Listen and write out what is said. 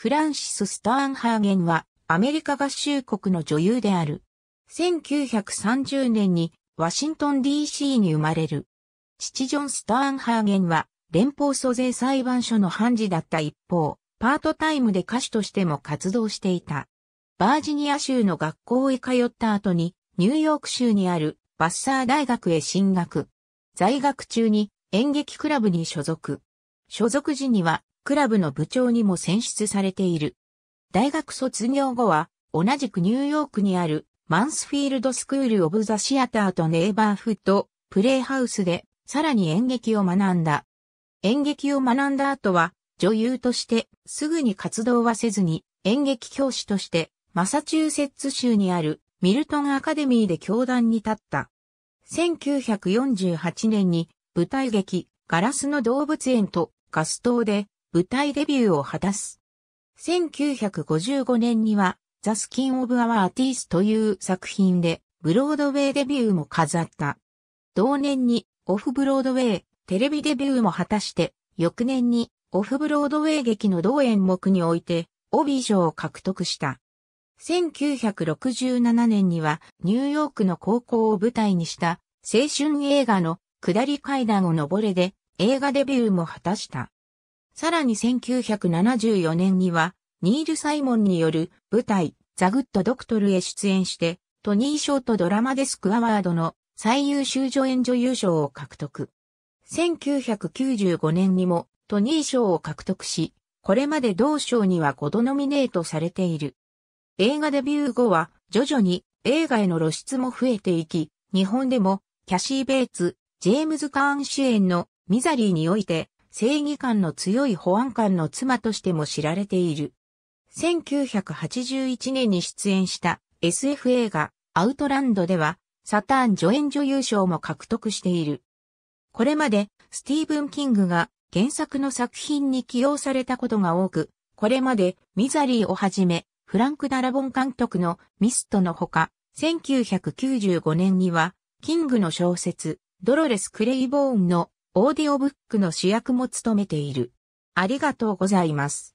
フランシス・スターンハーゲンはアメリカ合衆国の女優である。1930年にワシントン DC に生まれる。父ジョン・スターンハーゲンは連邦租税裁判所の判事だった一方、パートタイムで歌手としても活動していた。バージニア州の学校へ通った後に、ニューヨーク州にあるバッサー大学へ進学。在学中に演劇クラブに所属。所属時にはクラブの部長にも選出されている。大学卒業後は、同じくニューヨークにあるマンスフィールドスクール・オブ・ザ・シアターとネイバーフッド・プレイハウスで、さらに演劇を学んだ。演劇を学んだ後は、女優としてすぐに活動はせずに、演劇教師として、マサチューセッツ州にあるミルトンアカデミーで教壇に立った。1948年に舞台劇ガラスの動物園とガス島で舞台デビューを果たす。1955年には、ザ・スキン・オブ・アワー・ティースという作品で、ブロードウェイデビューも飾った。同年に、オフ・ブロードウェイ、テレビデビューも果たして、翌年に、オフ・ブロードウェイ劇の同演目において、帯賞を獲得した。1967年には、ニューヨークの高校を舞台にした、青春映画の、下り階段を登れで、映画デビューも果たした。さらに1974年には、ニール・サイモンによる舞台、ザ・グッド・ドクトルへ出演して、トニー賞とドラマデスク・アワードの最優秀助演女優賞を獲得。1995年にもトニー賞を獲得し、これまで同賞には5度ノミネートされている。映画デビュー後は徐々に映画への露出も増えていき、日本でもキャシー・ベイツ、ジェームズ・カーン主演のミザリーにおいて正義感の強い保安官の妻としても知られている。1981年に出演した SF 映画アウトランドではサターン助演女優賞も獲得している。これまでスティーブン・キングが原作の作品に起用されたことが多く、これまでミザリーをはじめフランク・ダラボン監督のミストのほか、1995年にはキングの小説ドロレス・クレイボーンのオーディオブックの主役も務めている。ありがとうございます。